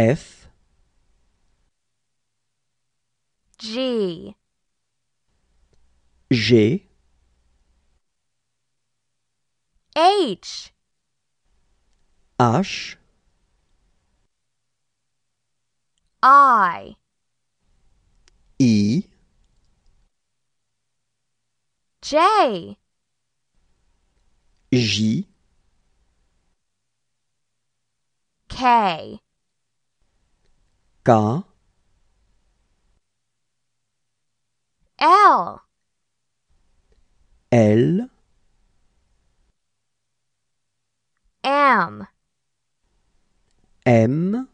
F G G H H I E J J K Có. L. L. M.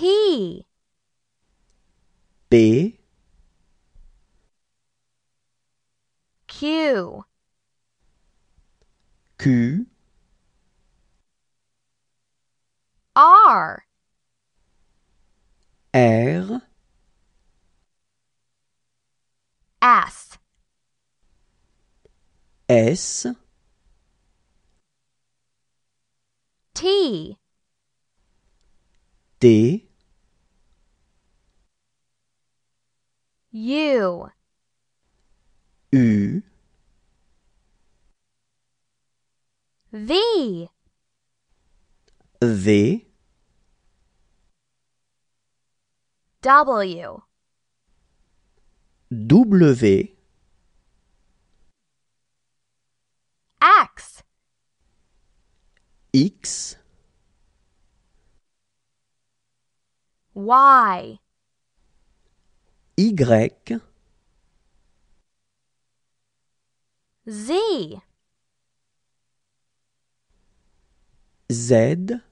P B Q Q R R S S T D U. V. V. W. W. X. X. Y. Y Z Z